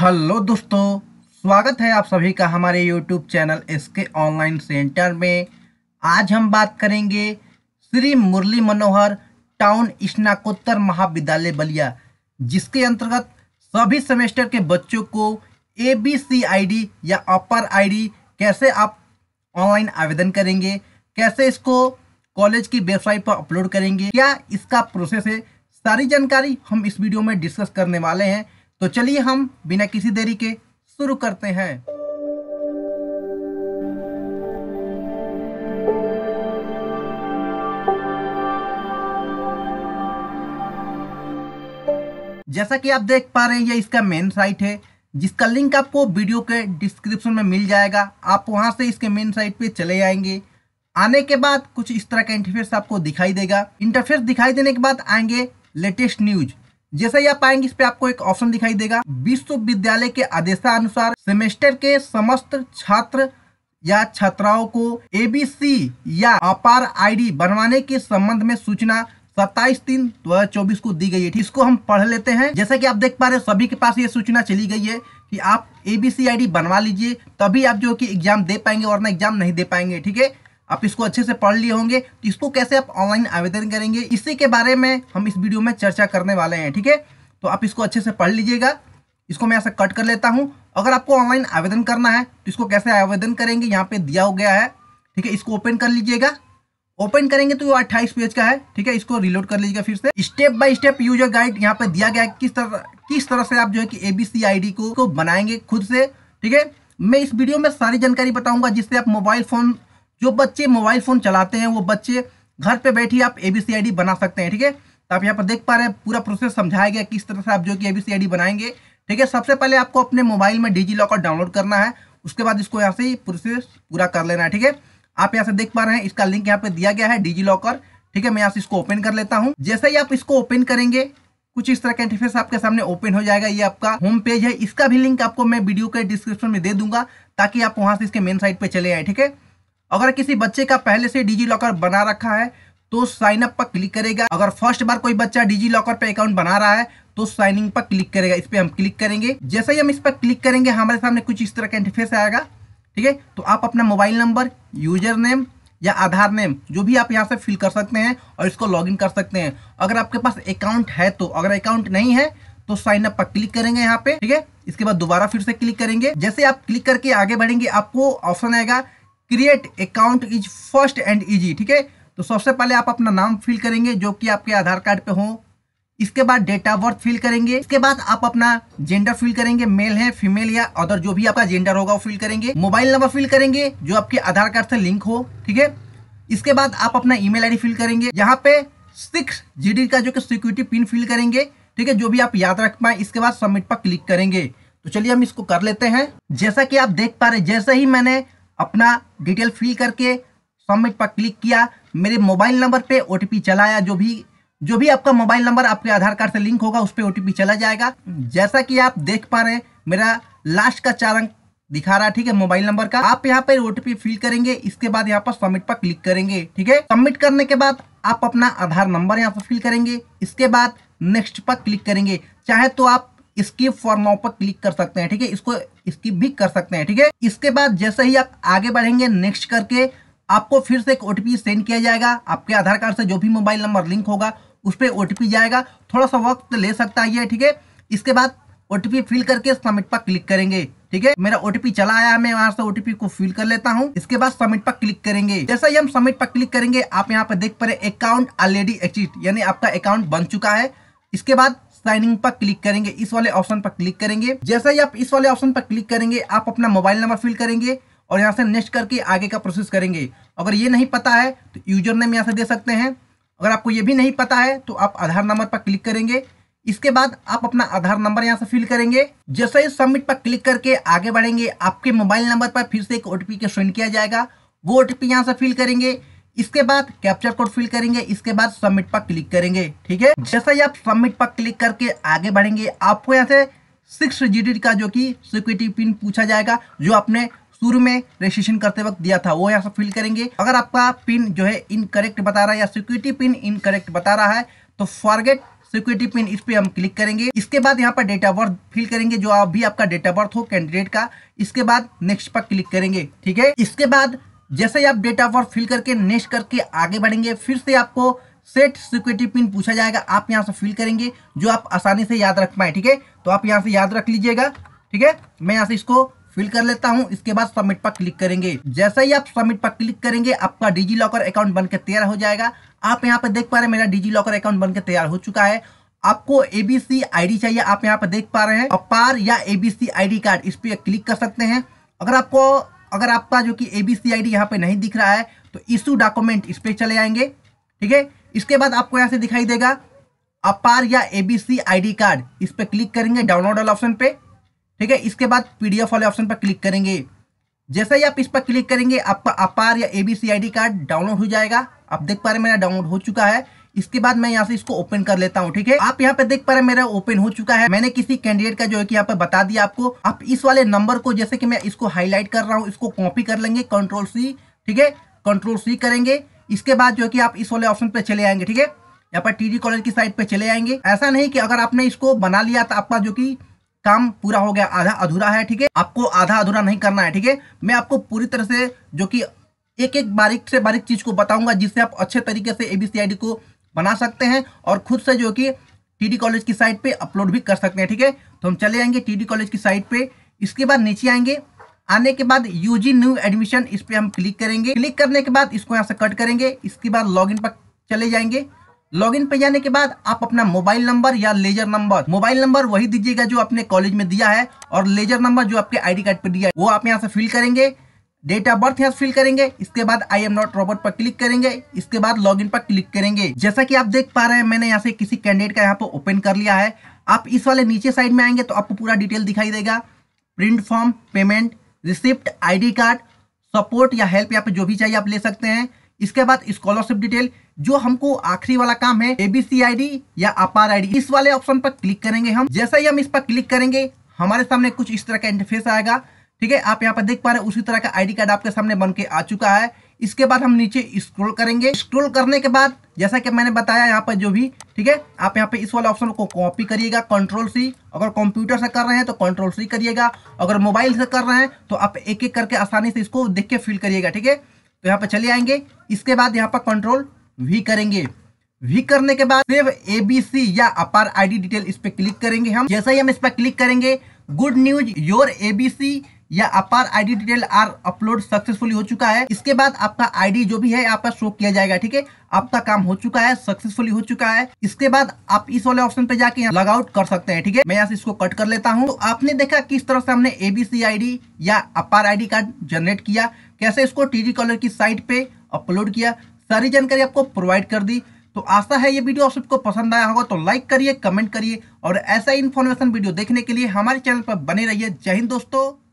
hello दोस्तों स्वागत है आप सभी का हमारे यूट्यूब चैनल इसके ऑनलाइन सेंटर में आज हम बात करेंगे श्री मुरली मनोहर टाउन स्नाकोत्तर महाविद्यालय बलिया जिसके अंतर्गत सभी सेमेस्टर के बच्चों को ए बी सी आई डी या अपर आई डी कैसे आप ऑनलाइन आवेदन करेंगे कैसे इसको कॉलेज की वेबसाइट पर अपलोड करेंगे क्या इसका प्रोसेस है सारी जानकारी हम इस वीडियो में डिस्कस करने वाले हैं तो चलिए हम बिना किसी देरी के शुरू करते हैं जैसा कि आप देख पा रहे हैं ये इसका मेन साइट है जिसका लिंक आपको वीडियो के डिस्क्रिप्शन में मिल जाएगा आप वहां से इसके मेन साइट पे चले आएंगे आने के बाद कुछ इस तरह का इंटरफेस आपको दिखाई देगा इंटरफेस दिखाई देने के बाद आएंगे लेटेस्ट न्यूज जैसा ही आप आएंगे इस पे आपको एक ऑप्शन दिखाई देगा विश्वविद्यालय के आदेशानुसार सेमेस्टर के समस्त छात्र या छात्राओं को एबीसी या अपार आईडी बनवाने के संबंध में सूचना सत्ताईस तीन दो हजार चौबीस को दी गई है इसको हम पढ़ लेते हैं जैसा कि आप देख पा रहे हो सभी के पास ये सूचना चली गई है कि आप एबीसी आईडी बनवा लीजिए तभी आप जो कि एग्जाम दे पाएंगे ना एग्जाम नहीं दे पाएंगे ठीक है आप इसको अच्छे से पढ़ लिए होंगे तो इसको कैसे आप ऑनलाइन आवेदन करेंगे इसी के बारे में हम इस वीडियो में चर्चा करने वाले हैं ठीक है तो आप इसको अच्छे से पढ़ लीजिएगा इसको मैं ऐसा कट कर लेता हूँ अगर आपको ऑनलाइन आवेदन करना है तो इसको कैसे आवेदन करेंगे यहाँ पे दिया हो गया है ठीक है इसको ओपन कर लीजिएगा ओपन करेंगे तो अट्ठाईस पेज का है ठीक है इसको रिलोड कर लीजिएगा फिर से step by step user guide यहाँ पे दिया गया है किस तरह किस तरह से आप जो है कि सी आई को, को बनाएंगे खुद से ठीक है मैं इस वीडियो में सारी जानकारी बताऊंगा जिससे आप मोबाइल फोन जो बच्चे मोबाइल फ़ोन चलाते हैं वो बच्चे घर पे बैठे ही आप ए बी सी आई डी बना सकते हैं ठीक है तो आप यहाँ पर देख पा रहे हैं पूरा प्रोसेस समझाया गया किस तरह से आप जो कि ए बी सी आई डी बनाएंगे ठीक है सबसे पहले आपको अपने मोबाइल में डिजी लॉकर डाउनलोड करना है उसके बाद इसको यहाँ से प्रोसेस पूरा कर लेना है ठीक है आप यहाँ से देख पा रहे हैं इसका लिंक यहाँ पे दिया गया है डिजी लॉकर ठीक है मैं यहाँ से इसको ओपन कर लेता हूँ जैसे ही आप इसको ओपन करेंगे कुछ इस तरह का इंटरफेस आपके सामने ओपन हो जाएगा ये आपका होम पेज है इसका भी लिंक आपको मैं वीडियो के डिस्क्रिप्शन में दे दूंगा ताकि आप वहाँ से इसके मेन साइट पर चले आए ठीक है अगर किसी बच्चे का पहले से डिजी लॉकर बना रखा है तो साइन अप पर क्लिक करेगा अगर फर्स्ट बार कोई बच्चा डिजी लॉकर पर अकाउंट बना रहा है तो साइनिंग पर क्लिक करेगा इस पर हम क्लिक करेंगे जैसे ही हम इस पर क्लिक करेंगे हमारे सामने कुछ इस तरह का इंटरफेस आएगा ठीक है तो आप अपना मोबाइल नंबर यूजर नेम या आधार नेम जो भी आप यहाँ से फिल कर सकते हैं और इसको लॉगिन कर सकते हैं अगर आपके पास अकाउंट है तो अगर अकाउंट नहीं है तो साइन अप पर क्लिक करेंगे यहाँ पे ठीक है इसके बाद दोबारा फिर से क्लिक करेंगे जैसे आप क्लिक करके आगे बढ़ेंगे आपको ऑप्शन आएगा create account is first and easy ठीक है तो सबसे पहले आप अपना नाम फिल करेंगे जो कि आपके आधार कार्ड पे हो इसके बाद डेट ऑफ बर्थ फिल करेंगे इसके बाद आप अपना जेंडर फिल करेंगे मेल है फीमेल या अदर जो भी आपका जेंडर होगा वो फिल करेंगे मोबाइल नंबर फिल करेंगे जो आपके आधार कार्ड से लिंक हो ठीक है इसके बाद आप अपना ईमेल आईडी फिल करेंगे यहाँ पे सिक्स जी का जो कि सिक्योरिटी पिन फिल करेंगे ठीक है जो भी आप याद रख पाए इसके बाद सबमिट पर क्लिक करेंगे तो चलिए हम इसको कर लेते हैं जैसा कि आप देख पा रहे जैसे ही मैंने अपना डिटेल फिल करके सबमिट पर क्लिक किया मेरे मोबाइल नंबर पे ओ चलाया जो भी जो भी आपका मोबाइल नंबर आपके आधार कार्ड से लिंक होगा उस पर ओ चला जाएगा जैसा कि आप देख पा रहे मेरा लास्ट का चार अंक दिखा रहा है ठीक है मोबाइल नंबर का आप यहाँ पर ओटीपी फिल करेंगे इसके बाद यहाँ पर सबमिट पर क्लिक करेंगे ठीक है सबमिट करने के बाद आप अपना आधार नंबर यहाँ पर फिल करेंगे इसके बाद नेक्स्ट पर क्लिक करेंगे चाहे तो आप स्किप फॉर नाउ पर क्लिक कर सकते हैं ठीक है इसको स्किप भी कर सकते हैं ठीक है इसके बाद जैसे ही आप आगे बढ़ेंगे नेक्स्ट करके आपको फिर से एक ओटीपी सेंड किया जाएगा आपके आधार कार्ड से जो भी मोबाइल नंबर लिंक होगा उस पर ओटीपी जाएगा थोड़ा सा वक्त ले सकता है ठीक है इसके बाद ओटीपी फिल करके सबमिट पर क्लिक करेंगे ठीक है मेरा ओटीपी चला आया मैं वहां से ओटीपी को फिल कर लेता हूँ इसके बाद सबमिट पर क्लिक करेंगे जैसे ही हम सबमिट पर क्लिक करेंगे आप यहाँ पर देख पा रहे अकाउंट ऑलरेडी एक्सिट यानी आपका अकाउंट बन चुका है इसके बाद साइनिंग पर क्लिक करेंगे इस वाले ऑप्शन पर क्लिक करेंगे जैसा ही आप इस वाले ऑप्शन पर क्लिक करेंगे आप अपना मोबाइल नंबर फिल करेंगे और यहाँ से नेक्स्ट करके आगे का प्रोसेस करेंगे अगर ये नहीं पता है तो यूजर नेम यहाँ से दे सकते हैं अगर आपको ये भी नहीं पता है तो आप आधार नंबर पर क्लिक करेंगे इसके बाद आप अपना आधार नंबर यहाँ से फिल करेंगे जैसे ही सबमिट पर क्लिक करके आगे बढ़ेंगे आपके मोबाइल नंबर पर फिर से एक ओटीपी के सेंड किया जाएगा वो ओटीपी यहाँ से फिल करेंगे इसके बाद कैप्चर कोड फिल करेंगे इसके बाद सबमिट पर क्लिक करेंगे ठीक है जैसा ही आप सबमिट पर क्लिक करके आगे बढ़ेंगे आपको यहाँ से सिक्स डिजिट का जो कि सिक्योरिटी पिन पूछा जाएगा जो आपने शुरू में रजिस्ट्रेशन करते वक्त दिया था वो यहाँ से फिल करेंगे अगर आपका पिन जो है इनकरेक्ट बता रहा है या सिक्योरिटी पिन इनकरेक्ट बता रहा है तो फॉरगेट सिक्योरिटी पिन इस पर हम क्लिक करेंगे इसके बाद यहाँ पर डेट ऑफ बर्थ फिल करेंगे जो अभी आपका डेट ऑफ बर्थ हो कैंडिडेट का इसके बाद नेक्स्ट पर क्लिक करेंगे ठीक है इसके बाद जैसे ही आप डेटा पर फिल करके नेक्स्ट करके आगे बढ़ेंगे फिर से आपको सेट सिक्योरिटी पिन पूछा जाएगा आप यहाँ से फिल करेंगे जो आप आसानी से याद रख पाए ठीक है तो आप यहाँ से याद रख लीजिएगा ठीक है मैं यहाँ से इसको फिल कर लेता हूँ इसके बाद सबमिट पर क्लिक करेंगे जैसे ही आप सबमिट पर क्लिक करेंगे आपका डिजी लॉकर अकाउंट बनकर तैयार हो जाएगा आप यहाँ पर देख पा रहे हैं मेरा डिजी लॉकर अकाउंट बनकर तैयार हो चुका है आपको एबीसी आईडी चाहिए आप यहाँ पर देख पा रहे हैं अपार या एबीसी आईडी कार्ड इस पर क्लिक कर सकते हैं अगर आपको अगर आपका जो कि ए बी सी आई डी यहाँ पर नहीं दिख रहा है तो इशू डॉक्यूमेंट इस पर चले आएंगे ठीक है इसके बाद आपको यहाँ से दिखाई देगा अपार या A B C I D card इस पर क्लिक करेंगे डाउनलोड वाले ऑप्शन पे ठीक है इसके बाद पी डी एफ वाले ऑप्शन पर क्लिक करेंगे जैसे ही आप इस पर क्लिक करेंगे आपका अपार या A B C I D card download हो जाएगा आप देख पा रहे हैं मेरा डाउनलोड हो चुका है इसके बाद मैं यहाँ से इसको ओपन कर लेता हूँ ठीक है आप यहाँ पे देख पा रहे मेरा ओपन हो चुका है मैंने किसी कैंडिडेट का जो है कि यहाँ पे बता दिया आपको आप इस वाले नंबर को जैसे कि मैं इसको हाईलाइट कर रहा हूँ इसको कॉपी कर लेंगे कंट्रोल सी ठीक है कंट्रोल सी करेंगे इसके बाद जो है कि आप इस वाले ऑप्शन पे चले आएंगे ठीक है यहाँ पर टीडी कॉलेज की साइड पे चले आएंगे ऐसा नहीं कि अगर आपने इसको बना लिया तो आपका जो कि काम पूरा हो गया आधा अधूरा है ठीक है आपको आधा अधूरा नहीं करना है ठीक है मैं आपको पूरी तरह से जो कि एक एक बारीक से बारीक चीज को बताऊंगा जिससे आप अच्छे तरीके से एबीसीआईडी को बना सकते हैं और खुद से जो कि टीडी कॉलेज की साइट पे अपलोड भी कर सकते हैं ठीक है तो हम चले आएंगे टीडी कॉलेज की साइट पे इसके बाद नीचे आएंगे आने के बाद यूजी न्यू एडमिशन इस पर हम क्लिक करेंगे क्लिक करने के बाद इसको यहाँ से कट करेंगे इसके बाद लॉग पर चले जाएंगे लॉगिन पे जाने के बाद आप अपना मोबाइल नंबर या लेजर नंबर मोबाइल नंबर वही दीजिएगा जो आपने कॉलेज में दिया है और लेजर नंबर जो आपके आईडी कार्ड पे दिया है वो आप यहाँ से फिल करेंगे डेट ऑफ बर्थ यहाँ फिल करेंगे इसके बाद आई एम नॉट रोबोट पर क्लिक करेंगे इसके बाद लॉग इन पर क्लिक करेंगे जैसा की आप देख पा रहे हैं मैंने यहाँ से किसी कैंडिडेट का यहाँ पर ओपन कर लिया है आप इस वाले नीचे साइड में आएंगे तो आपको पूरा डिटेल दिखाई देगा print form payment receipt ID card support या हेल्प यहाँ पे जो भी चाहिए आप ले सकते हैं इसके बाद स्कॉलरशिप डिटेल जो हमको आखिरी वाला काम है एबीसी आईडी या अपार आईडी इस वाले ऑप्शन पर क्लिक करेंगे हम जैसा ही हम इस पर क्लिक करेंगे हमारे सामने कुछ इस तरह का इंटरफेस आएगा ठीक है आप यहाँ पर देख पा रहे हैं उसी तरह का आईडी कार्ड आपके सामने बन के आ चुका है इसके बाद हम नीचे स्क्रोल करेंगे स्क्रोल करने के बाद जैसा कि मैंने बताया यहाँ पर जो भी ठीक है आप यहाँ पे इस वाले ऑप्शन को कॉपी करिएगा कंट्रोल सी अगर कंप्यूटर से कर रहे हैं तो कंट्रोल सी करिएगा अगर मोबाइल से कर रहे हैं तो आप एक एक करके आसानी से इसको देख के फिल करिएगा ठीक है तो यहाँ पर चले आएंगे इसके बाद यहाँ पर कंट्रोल वी करेंगे वी करने के बाद सिर्फ सी या अपार आईडी डिटेल इस पर क्लिक करेंगे हम जैसे ही हम इस पर क्लिक करेंगे गुड न्यूज योर एबीसी या APAAR ID detail are upload successfully हो चुका है इसके बाद आपका आईडी जो भी है आपका शो किया जाएगा ठीक है आपका काम हो चुका है सक्सेसफुली हो चुका है इसके बाद आप इस वाले ऑप्शन पे जाके लॉग कर सकते हैं ठीक है मैं यहाँ से इसको कट कर लेता हूँ तो आपने देखा किस तरह से हमने एबीसी आई या अपार आई कार्ड जनरेट किया कैसे इसको टीजी कॉलर की साइट पे अपलोड किया सारी जानकारी आपको प्रोवाइड कर दी तो आशा है ये वीडियो आप सबको पसंद आया होगा तो लाइक करिए कमेंट करिए और ऐसा इन्फॉर्मेशन वीडियो देखने के लिए हमारे चैनल पर बने रहिए जय हिंद दोस्तों